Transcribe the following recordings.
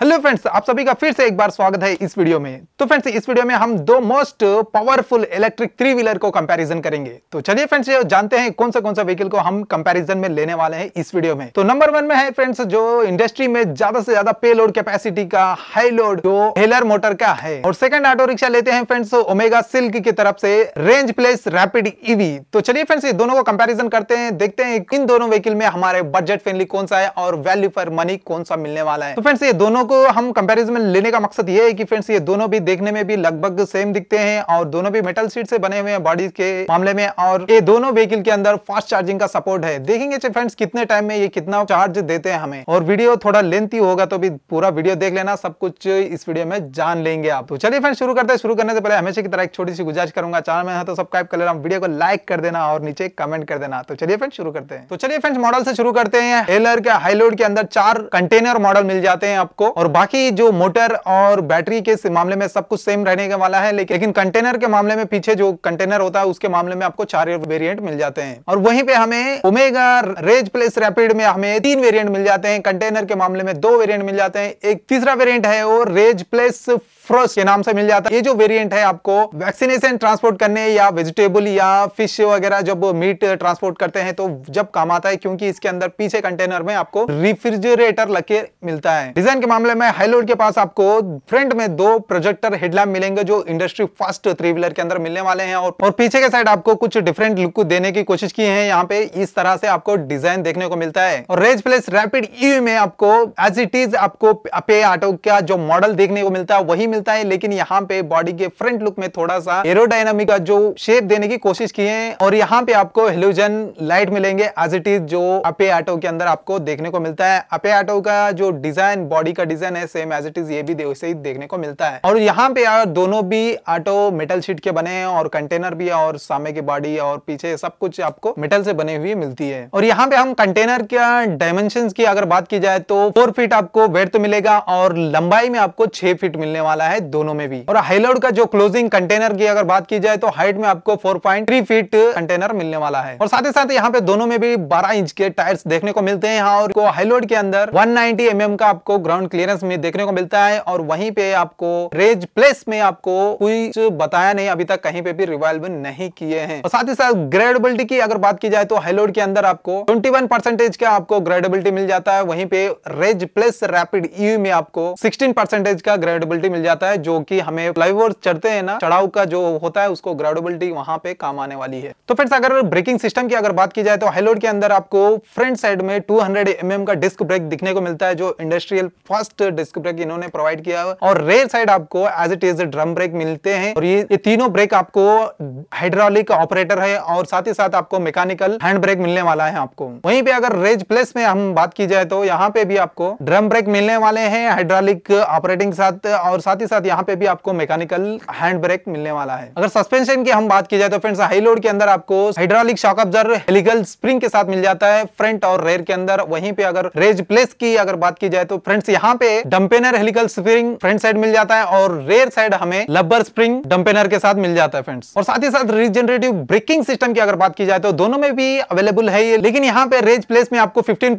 hello friends आप सभी का फिर से एक बार स्वागत है इस वीडियो में तो फ्रेंड्स इस वीडियो में हम दो most powerful electric three wheeler को कंपैरिजन करेंगे तो चलिए फ्रेंड्स जानते हैं कौन सा कौन सा व्हीकल को हम कंपैरिजन में लेने वाले हैं इस वीडियो में तो नंबर वन में है फ्रेंड्स जो इंडस्ट्री में ज्यादा से ज्यादा पे लोड कैपेसिटी का हाई लोड जो हेलर मोटर का है और सेकंड ऑटो रिक्शा लेते हैं फ्रेंड्स ओमेगा सिल्क की तरफ से रेंज प्लेस रैपिड ईवी तो चलिए फ्रेंड्स ये दोनों को कंपेरिजन करते हैं देखते हैं इन दोनों व्हीकल में हमारे बजट फ्रेंडली कौन सा है और वैल्यू फॉर मनी कौन सा मिलने वाला है तो फ्रेंड्स ये दोनों को हम कंपैरिजन में लेने का मकसद ये है कि फ्रेंड्स ये दोनों भी देखने में भी लगभग सेम दिखते हैं और दोनों भी मेटल सीट से बने हुए हैं बॉडी के मामले में और ये दोनों व्हीकल के अंदर फास्ट चार्जिंग का सपोर्ट है देखेंगे फ्रेंड्स कितने टाइम में ये कितना चार्ज देते हैं हमें और वीडियो थोड़ा लेंथी होगा तो भी पूरा वीडियो देख लेना सब कुछ इस वीडियो में जान लेंगे आप तो चलिए फ्रेंड्स शुरू करते हैं शुरू करने से पहले हमेशा की तरह एक छोटी सी गुजारिश करूंगा चार में तो सब्सक्राइब कर लेना वीडियो को लाइक कर देना और नीचे कमेंट कर देना तो चलिए फ्रेंड्स शुरू करते हैं तो चलिए फ्रेंड्स मॉडल से शुरू करते हैं एलर के हाईलोड के अंदर चार कंटेनर मॉडल मिल जाते हैं आपको और बाकी जो मोटर और बैटरी के मामले में सब कुछ सेम रहने वाला है लेकिन कंटेनर के मामले में पीछे जो कंटेनर होता है उसके मामले में आपको चार वेरियंट मिल जाते हैं और वहीं पे हमें ओमेगा रेज प्लेस रैपिड में हमें तीन वेरियंट मिल जाते हैं कंटेनर के मामले में दो वेरियंट मिल जाते हैं एक तीसरा वेरियंट है वो रेज प्लेस फ्रोस के नाम से मिल जाता है ये जो वेरिएंट है आपको वैक्सीनेशन ट्रांसपोर्ट करने या वेजिटेबल या फिश वगैरह जब मीट ट्रांसपोर्ट करते हैं तो जब काम आता है क्योंकि इसके अंदर पीछे कंटेनर में आपको रिफ्रिजरेटर लगे मिलता है डिजाइन के मामले में हाईलोड के पास आपको फ्रंट में दो प्रोजेक्टर हेडलैम्प मिलेंगे जो इंडस्ट्री फर्स्ट थ्री व्हीलर के अंदर मिलने वाले हैं और, और पीछे के साइड आपको कुछ डिफरेंट लुक देने की कोशिश की है यहाँ पे इस तरह से आपको डिजाइन देखने को मिलता है और रेज प्लेस रैपिड ई में आपको एज इट इज आपको पे ऑटो का जो मॉडल देखने को मिलता है वही मिलता है लेकिन यहाँ पे बॉडी के फ्रंट लुक में थोड़ा सा एरोडाइनामिक का जो शेप देने की कोशिश की है और यहाँ पे आपको हेलोजन लाइट मिलेंगे एज इट इज जो अपे ऑटो के अंदर आपको देखने को मिलता है अपे ऑटो का जो डिजाइन बॉडी का डिजाइन है सेम एज इट इज ये भी वैसे ही देखने को मिलता है और यहाँ पे यार दोनों भी ऑटो मेटल शीट के बने हैं और कंटेनर भी है और सामे की बॉडी और पीछे सब कुछ आपको मेटल से बने हुए मिलती है और यहाँ पे हम कंटेनर का डायमेंशन की अगर बात की जाए तो फोर फीट आपको वेट तो मिलेगा और लंबाई में आपको छह फीट मिलने वाला है आया है दोनों में भी और हाईलोड का जो क्लोजिंग कंटेनर की अगर बात की जाए तो हाइट में आपको 4.3 फीट कंटेनर मिलने वाला है और साथ ही साथ यहाँ पे दोनों में भी 12 इंच के टायर्स देखने को मिलते हैं और हाईलोड के अंदर वन नाइनटी mm का आपको ग्राउंड क्लियरेंस में देखने को मिलता है और वहीं पे आपको रेज प्लेस में आपको कुछ बताया नहीं अभी तक कहीं पे भी रिवाइल नहीं किए हैं और साथ ही साथ ग्रेडेबिलिटी की अगर बात की जाए तो हाईलोड के अंदर आपको ट्वेंटी का आपको ग्रेडेबिलिटी मिल जाता है वहीं पे रेज प्लस रैपिड ई में आपको सिक्सटीन का ग्रेडेबिलिटी मिल जाता है जाता है जो कि हमें फ्लाईओवर चढ़ते हैं ना चढ़ाव का जो होता है उसको ग्रेडेबिलिटी वहां पे काम आने वाली है तो फ्रेंड्स अगर ब्रेकिंग सिस्टम की अगर बात की जाए तो हाईलोड के अंदर आपको फ्रंट साइड में 200 हंड्रेड mm का डिस्क ब्रेक दिखने को मिलता है जो इंडस्ट्रियल फर्स्ट डिस्क ब्रेक इन्होंने प्रोवाइड किया है और रेयर साइड आपको as it is drum brake मिलते हैं और ये, ये तीनों ब्रेक आपको हाइड्रोलिक ऑपरेटर है और साथ ही साथ आपको मैकेनिकल हैंड ब्रेक मिलने वाला है आपको वहीं पे अगर रेज प्लस में हम बात की जाए तो यहाँ पे भी आपको ड्रम ब्रेक मिलने वाले हैं हाइड्रोलिक ऑपरेटिंग साथ और साथ साथ ही साथ यहाँ पे भी आपको मैकेनिकल हैंड ब्रेक मिलने वाला है अगर सस्पेंशन की हम बात की जाए तो फ्रेंड्स हाई लोड के अंदर आपको hydraulic shock absorber helical spring के साथ मिल जाता है फ्रंट और रेयर के अंदर वहीं पे अगर रेज प्लेस की अगर बात की जाए तो फ्रेंड्स यहाँ पे dampener helical spring front side मिल जाता है और रेयर साइड हमें लब्बर स्प्रिंग डम्पेनर के साथ मिल जाता है फ्रेंड्स और साथ ही साथ रिजनरेटिव ब्रेकिंग सिस्टम की अगर बात की जाए तो दोनों में भी अवेलेबल है ये लेकिन यहाँ पे रेज प्लेस में आपको फिफ्टीन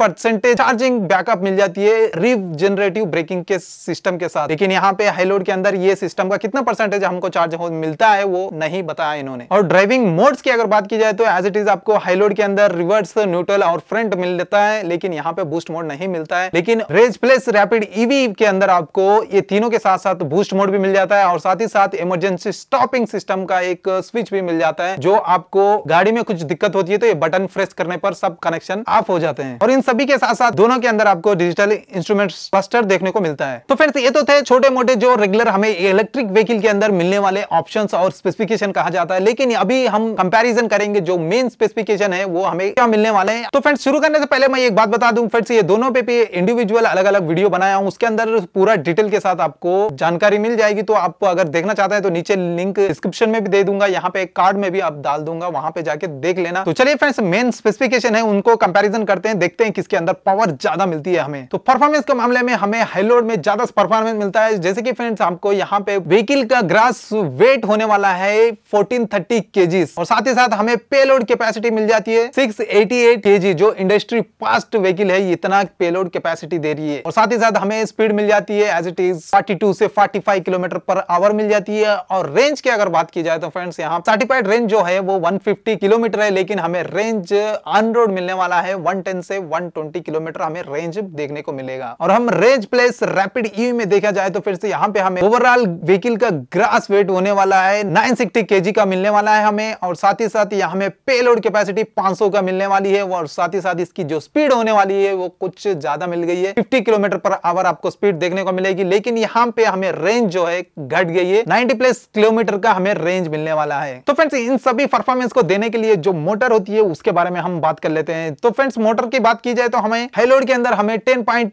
चार्जिंग बैकअप मिल जाती है रिजनरेटिव ब्रेकिंग के सिस्टम के साथ लेकिन यहाँ पे हाई लोड के अंदर ये सिस्टम का कितना परसेंटेज हमको चार्ज मिलता है वो नहीं बताया इन्होंने और ड्राइविंग मोड्स की अगर बात की जाए तो एज इट इज आपको हाईलोड के अंदर रिवर्स न्यूट्रल और फ्रंट मिल जाता है लेकिन यहाँ पे बूस्ट मोड नहीं मिलता है लेकिन रेज प्लस रैपिड ईवी के अंदर आपको ये तीनों के साथ साथ बूस्ट मोड भी मिल जाता है और साथ ही साथ इमरजेंसी स्टॉपिंग सिस्टम का एक स्विच भी मिल जाता है जो आपको गाड़ी में कुछ दिक्कत होती है तो ये बटन फ्रेस करने पर सब कनेक्शन ऑफ हो जाते हैं और इन सभी के साथ साथ दोनों के अंदर आपको डिजिटल इंस्ट्रूमेंट क्लस्टर देखने को मिलता है तो फ्रेंड्स ये तो थे छोटे मोटे जो रेगुलर हमें इलेक्ट्रिक व्हीकल के अंदर मिलने वाले ऑप्शन और स्पेसिफिकेशन कहा जाता है लेकिन अभी हम कंपेरिजन करेंगे जो मेन स्पेसिफिकेशन है वो हमें क्या मिलने वाले हैं तो फ्रेंड्स शुरू करने से पहले मैं एक बात बता दू फ्रेंड्स ये दोनों पे भी इंडिविजुअल अलग अलग वीडियो बनाया हूँ उसके अंदर पूरा डिटेल के साथ आपको जानकारी मिल जाएगी तो आपको अगर देखना चाहते हैं तो नीचे लिंक डिस्क्रिप्शन में भी दे दूंगा यहाँ पे कार्ड में भी आप डाल दूंगा वहां पे जाके देख लेना तो चलिए फ्रेंड्स मेन स्पेसिफिकेशन है उनको कंपेरिजन करते हैं देखते हैं किसके अंदर पावर ज्यादा मिलती है हमें तो परफॉर्मेंस के मामले में हमें हाईलोड में ज्यादा परफॉर्मेंस मिलता है जैसे कि फ्रेंड्स आपको यहाँ पे व्हीकिल का ग्रास वेट होने वाला है 1430 केजी और साथ ही साथ हमें पेलोड कैपेसिटी मिल जाती है 688 केजी जो इंडस्ट्री फास्ट व्हीकिल है इतना पेलोड कैपेसिटी दे रही है और साथ ही साथ हमें स्पीड मिल जाती है एज इट इज 42 से 45 किलोमीटर पर आवर मिल जाती है और रेंज की अगर बात की जाए तो फ्रेंड्स यहाँ सर्टिफाइड रेंज जो है वो 150 किलोमीटर है लेकिन हमें रेंज ऑन रोड मिलने वाला है 110 से 120 किलोमीटर हमें रेंज देखने को मिलेगा और हम रेंज प्लेस रैपिड ई में देखा जाए तो फिर से यहाँ पे पे हमें ओवरऑल व्हीकल का ग्रास वेट होने वाला है नाइन सिक्सटी का मिलने वाला है हमें और साथ ही साथ यहाँ हमें पेलोड कैपेसिटी 500 का मिलने वाली है और साथ ही साथ इसकी जो स्पीड होने वाली है वो कुछ ज्यादा मिल गई है फिफ्टी किलोमीटर पर आवर आपको स्पीड देखने को मिलेगी लेकिन यहाँ पे हमें रेंज जो है घट गई है नाइनटी प्लस किलोमीटर का हमें रेंज मिलने वाला है तो फ्रेंड्स इन सभी परफॉर्मेंस को देने के लिए जो मोटर होती है उसके बारे में हम बात कर लेते हैं तो फ्रेंड्स मोटर की बात की जाए तो हमें हेलोड के अंदर हमें टेन पॉइंट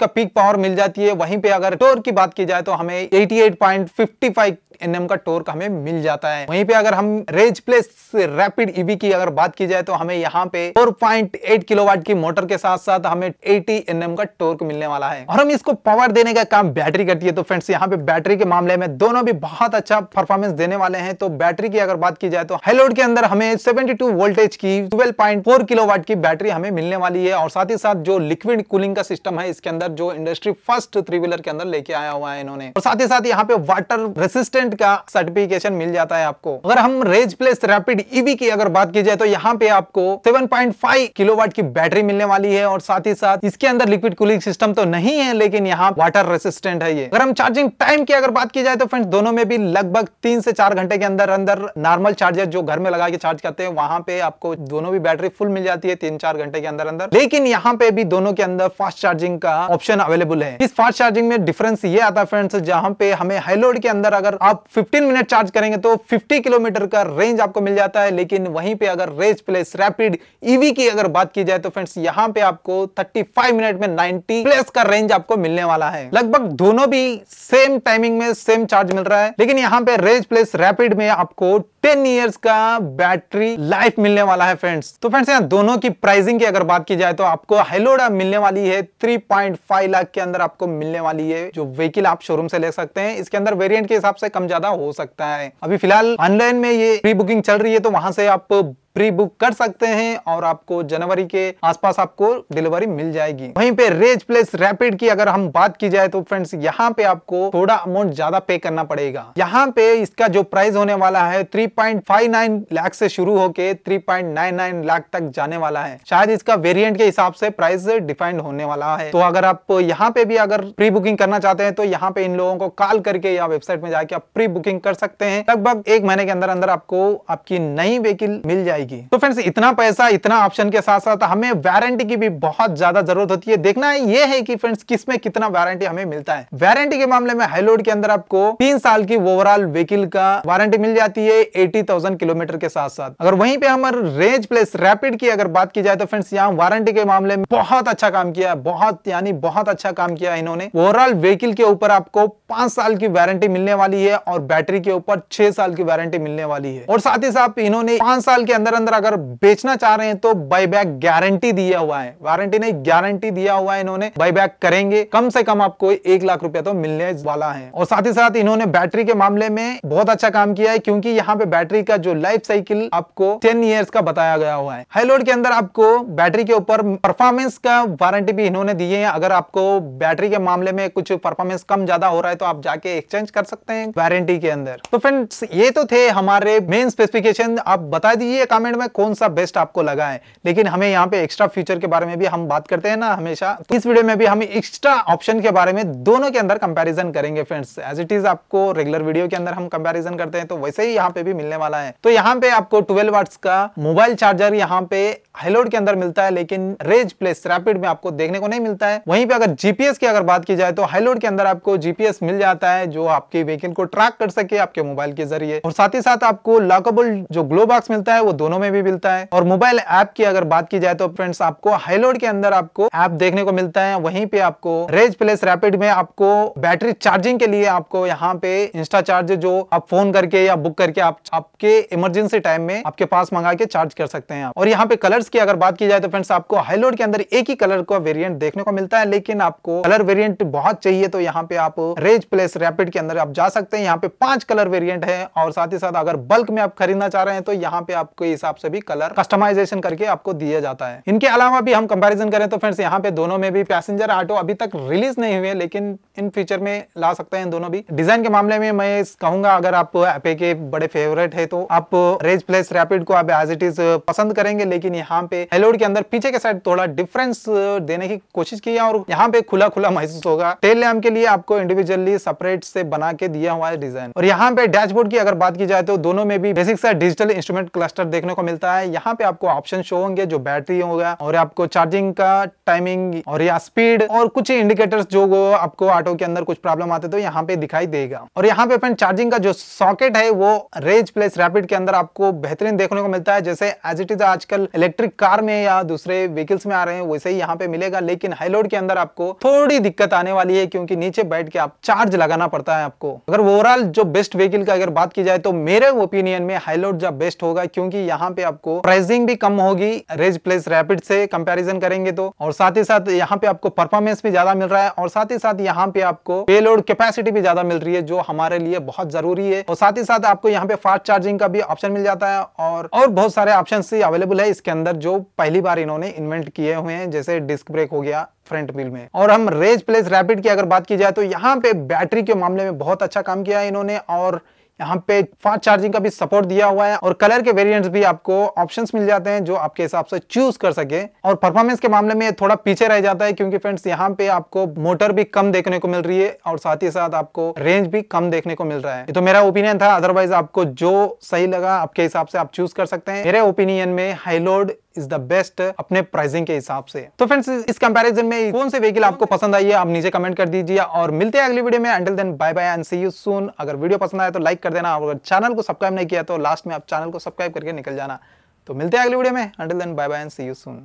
का पीक पावर मिल जाती है वहीं पे अगर टोर की बात बात की जाए तो हमें 88.55 एन का टोर्क हमें मिल जाता है वहीं पे अगर हम रेज प्लेस रैपिड ईवी की अगर बात की जाए तो हमें यहाँ पे 4.8 किलोवाट की मोटर के साथ साथ हमें 80 एनएम का टोर्क मिलने वाला है और हम इसको पावर देने का काम बैटरी करती है तो फ्रेंड्स यहाँ पे बैटरी के मामले में दोनों भी बहुत अच्छा परफॉर्मेंस देने वाले हैं तो बैटरी की अगर बात की जाए तो हाईलोड के अंदर हमें सेवेंटी वोल्टेज की ट्वेल्व पॉइंट की बैटरी हमें मिलने वाली है और साथ ही साथ जो लिक्विड कूलिंग का सिस्टम है इसके अंदर जो इंडस्ट्री फर्स्ट थ्री व्हीलर के अंदर लेके आया हुआ है इन्होंने और साथ ही साथ यहाँ पे वाटर रेसिस्टेंट परसेंट का सर्टिफिकेशन मिल जाता है आपको अगर हम रेज प्लेस रैपिड ईवी की अगर बात की जाए तो यहाँ पे आपको 7.5 किलोवाट की बैटरी मिलने वाली है और साथ ही साथ इसके अंदर लिक्विड कूलिंग सिस्टम तो नहीं है लेकिन यहाँ वाटर रेसिस्टेंट है ये अगर हम चार्जिंग टाइम की अगर बात की जाए तो फ्रेंड दोनों में भी लगभग तीन से चार घंटे के अंदर अंदर नॉर्मल चार्जर जो घर में लगा के चार्ज करते हैं वहां पे आपको दोनों भी बैटरी फुल मिल जाती है तीन चार घंटे के अंदर अंदर लेकिन यहाँ पे भी दोनों के अंदर फास्ट चार्जिंग का ऑप्शन अवेलेबल है इस फास्ट चार्जिंग में डिफरेंस ये आता है फ्रेंड्स जहाँ पे हमें हाईलोड के अंदर अगर आप 15 मिनट चार्ज करेंगे तो 50 किलोमीटर का रेंज आपको मिल जाता है लेकिन वहीं पे अगर रेज प्लेस रैपिड ईवी की अगर बात की जाए तो फ्रेंड्स यहाँ पे आपको 35 मिनट में 90 प्लस का रेंज आपको मिलने वाला है लगभग दोनों भी सेम टाइमिंग में सेम चार्ज मिल रहा है लेकिन यहाँ पे रेज प्लेस रैपिड में आपको टेन ईयर्स का बैटरी लाइफ मिलने वाला है फ्रेंड्स तो फ्रेंड्स यहाँ दोनों की प्राइसिंग की अगर बात की जाए तो आपको हेलोडा मिलने वाली है 3.5 लाख के अंदर आपको मिलने वाली है जो व्हीकिल आप शोरूम से ले सकते हैं इसके अंदर वेरिएंट के हिसाब से कम ज्यादा हो सकता है अभी फिलहाल ऑनलाइन में ये प्री बुकिंग चल रही है तो वहां से आप प्री बुक कर सकते हैं और आपको जनवरी के आसपास आपको डिलीवरी मिल जाएगी वहीं पे रेज प्लेस रैपिड की अगर हम बात की जाए तो फ्रेंड्स यहाँ पे आपको थोड़ा अमाउंट ज्यादा पे करना पड़ेगा यहाँ पे इसका जो प्राइस होने वाला है 3.59 लाख से शुरू होके 3.99 लाख तक जाने वाला है शायद इसका वेरियंट के हिसाब से प्राइस डिफाइंड होने वाला है तो अगर आप यहाँ पे भी अगर प्री बुकिंग करना चाहते हैं तो यहाँ पे इन लोगों को कॉल करके या वेबसाइट में जाके आप प्री बुकिंग कर सकते हैं लगभग एक महीने के अंदर अंदर आपको आपकी नई व्हीकिल मिल जाएगी आएगी तो फ्रेंड्स इतना पैसा इतना ऑप्शन के साथ साथ हमें वारंटी की भी बहुत ज्यादा जरूरत होती है देखना है ये है कि फ्रेंड्स किस में कितना वारंटी हमें मिलता है वारंटी के मामले में हाईलोड के अंदर आपको तीन साल की ओवरऑल व्हीकल का वारंटी मिल जाती है एटी किलोमीटर के साथ साथ अगर वहीं पे हमारे रेंज प्लेस रैपिड की अगर बात की जाए तो फ्रेंड्स यहाँ वारंटी के मामले में बहुत अच्छा काम किया बहुत यानी बहुत अच्छा काम किया इन्होंने ओवरऑल व्हीकल के ऊपर आपको पांच साल की वारंटी मिलने वाली है और बैटरी के ऊपर छह साल की वारंटी मिलने वाली है और साथ ही साथ इन्होंने पांच साल के अंदर अंदर अंदर अगर बेचना चाह रहे हैं तो बाईबैक गारंटी दिया हुआ है वारंटी नहीं गारंटी दिया हुआ है इन्होंने बाईबैक करेंगे कम से कम आपको एक लाख रुपया तो मिलने वाला है और साथ ही साथ इन्होंने बैटरी के मामले में बहुत अच्छा काम किया है क्योंकि यहाँ पे बैटरी का जो लाइफ साइकिल आपको टेन ईयर्स का बताया गया हुआ है हाईलोड के अंदर आपको बैटरी के ऊपर परफॉर्मेंस का वारंटी भी इन्होंने दी है अगर आपको बैटरी के मामले में कुछ परफॉर्मेंस कम ज्यादा हो रहा है तो आप जाके एक्सचेंज कर सकते हैं वारंटी के अंदर तो फ्रेंड्स ये तो थे हमारे मेन स्पेसिफिकेशन आप बता दीजिए काम टूर्नामेंट में कौन सा बेस्ट आपको लगा है लेकिन हमें यहाँ पे एक्स्ट्रा फ्यूचर के बारे में भी हम बात करते हैं ना हमेशा तो इस वीडियो में भी हम एक्स्ट्रा ऑप्शन के बारे में दोनों के अंदर कंपेरिजन करेंगे फ्रेंड्स एज इट इज आपको रेगुलर वीडियो के अंदर हम कंपेरिजन करते हैं तो वैसे ही यहाँ पे भी मिलने वाला है तो यहाँ पे आपको ट्वेल्व वाट्स का मोबाइल चार्जर यहाँ पे हाईलोड के अंदर मिलता है लेकिन रेज प्लेस रैपिड में आपको देखने को नहीं मिलता है वहीं पे अगर जीपीएस की अगर बात की जाए तो हाईलोड के अंदर आपको जीपीएस मिल जाता है जो आपके व्हीकल को ट्रैक कर सके आपके मोबाइल के जरिए और साथ ही साथ आपको लॉकेबल जो ग्लो बॉक्स मिलता है वो दोनों दोनों में भी मिलता है और मोबाइल ऐप की अगर बात की जाए तो फ्रेंड्स आपको हाईलोड के अंदर आपको ऐप देखने को मिलता है वहीं पे आपको रेज प्लेस रैपिड में आपको बैटरी चार्जिंग के लिए आपको यहाँ पे इंस्टा चार्ज जो आप फोन करके या बुक करके आप आपके इमरजेंसी टाइम में आपके पास मंगा के चार्ज कर सकते हैं और यहाँ पे कलर्स की अगर बात की जाए तो फ्रेंड्स आपको हाईलोड के अंदर एक ही कलर का वेरियंट देखने को मिलता है लेकिन आपको कलर वेरियंट बहुत चाहिए तो यहाँ पे आप रेज प्लेस रैपिड के अंदर आप जा सकते हैं यहाँ पे पांच कलर वेरियंट है और साथ ही साथ अगर बल्क में आप खरीदना चाह रहे हैं तो यहाँ पे आपको इस हिसाब से भी कलर कस्टमाइजेशन करके आपको दिया जाता है इनके अलावा भी हम कंपेरिजन करें तो फ्रेंड्स यहाँ पे दोनों में भी पैसेंजर ऑटो अभी तक रिलीज नहीं हुए लेकिन इन फ्यूचर में ला सकते हैं दोनों भी डिजाइन के मामले में मैं कहूंगा अगर आप एपे के बड़े फेवरेट है तो आप रेज प्लेस रैपिड को आप एज इट इज पसंद करेंगे लेकिन यहाँ पे हेलोड के अंदर पीछे के साइड थोड़ा डिफरेंस देने की कोशिश की है और यहाँ पे खुला खुला महसूस होगा टेल लैम्प के लिए आपको इंडिविजुअली सेपरेट से बना के दिया हुआ है डिजाइन और यहाँ पे डैशबोर्ड की अगर बात की जाए तो दोनों में भी बेसिक सा डिजिटल इंस्ट्रूमेंट क्लस्टर देखने देखने को मिलता है यहाँ पे आपको ऑप्शन शो होंगे जो बैटरी होगा और आपको चार्जिंग का टाइमिंग और या स्पीड और कुछ इंडिकेटर्स जो आपको ऑटो के अंदर कुछ प्रॉब्लम आते तो यहाँ पे दिखाई देगा और यहाँ पे अपन चार्जिंग का जो सॉकेट है वो रेज प्लेस रैपिड के अंदर आपको बेहतरीन देखने को मिलता है जैसे एज इट इज आजकल इलेक्ट्रिक कार में या दूसरे व्हीकल्स में आ रहे हैं वैसे ही यहाँ पे मिलेगा लेकिन हाईलोड के अंदर आपको थोड़ी दिक्कत आने वाली है क्योंकि नीचे बैठ के आप चार्ज लगाना पड़ता है आपको अगर ओवरऑल जो बेस्ट व्हीकल का अगर बात की जाए तो मेरे ओपिनियन में हाईलोड जब बेस्ट होगा क्योंकि यहाँ पे आपको प्राइसिंग भी कम होगी रेज प्लेस रैपिड से कंपैरिजन करेंगे तो और साथ ही साथ यहाँ पे आपको परफॉर्मेंस भी ज्यादा मिल रहा है और साथ ही साथ यहाँ पे आपको पेलोड कैपेसिटी भी ज्यादा मिल रही है जो हमारे लिए बहुत जरूरी है और साथ ही साथ आपको यहाँ पे फास्ट चार्जिंग का भी ऑप्शन मिल जाता है और और बहुत सारे ऑप्शन अवेलेबल है इसके अंदर जो पहली बार इन्होंने इन्वेंट किए हुए हैं जैसे डिस्क ब्रेक हो गया फ्रंट व्हील में और हम रेज प्लेस रैपिड की अगर बात की जाए तो यहाँ पे बैटरी के मामले में बहुत अच्छा काम किया है इन्होंने और यहाँ पे फास्ट चार्जिंग का भी सपोर्ट दिया हुआ है और कलर के वेरिएंट्स भी आपको ऑप्शंस मिल जाते हैं जो आपके हिसाब से चूज कर सके और परफॉर्मेंस के मामले में थोड़ा पीछे रह जाता है क्योंकि फ्रेंड्स यहाँ पे आपको मोटर भी कम देखने को मिल रही है और साथ ही साथ आपको रेंज भी कम देखने को मिल रहा है तो मेरा ओपिनियन था अदरवाइज आपको जो सही लगा आपके हिसाब से आप चूज कर सकते हैं मेरे ओपिनियन में हाईलोड इज द बेस्ट अपने प्राइसिंग के हिसाब से तो फ्रेंड्स इस कंपैरिजन में कौन से व्हीकल आपको पसंद आई है आप नीचे कमेंट कर दीजिए और मिलते हैं अगली वीडियो में until then bye bye and see you soon अगर वीडियो पसंद आया तो लाइक कर देना और अगर चैनल को सब्सक्राइब नहीं किया तो लास्ट में आप चैनल को सब्सक्राइब करके निकल जाना तो मिलते हैं अगली वीडियो में until then bye bye and see you soon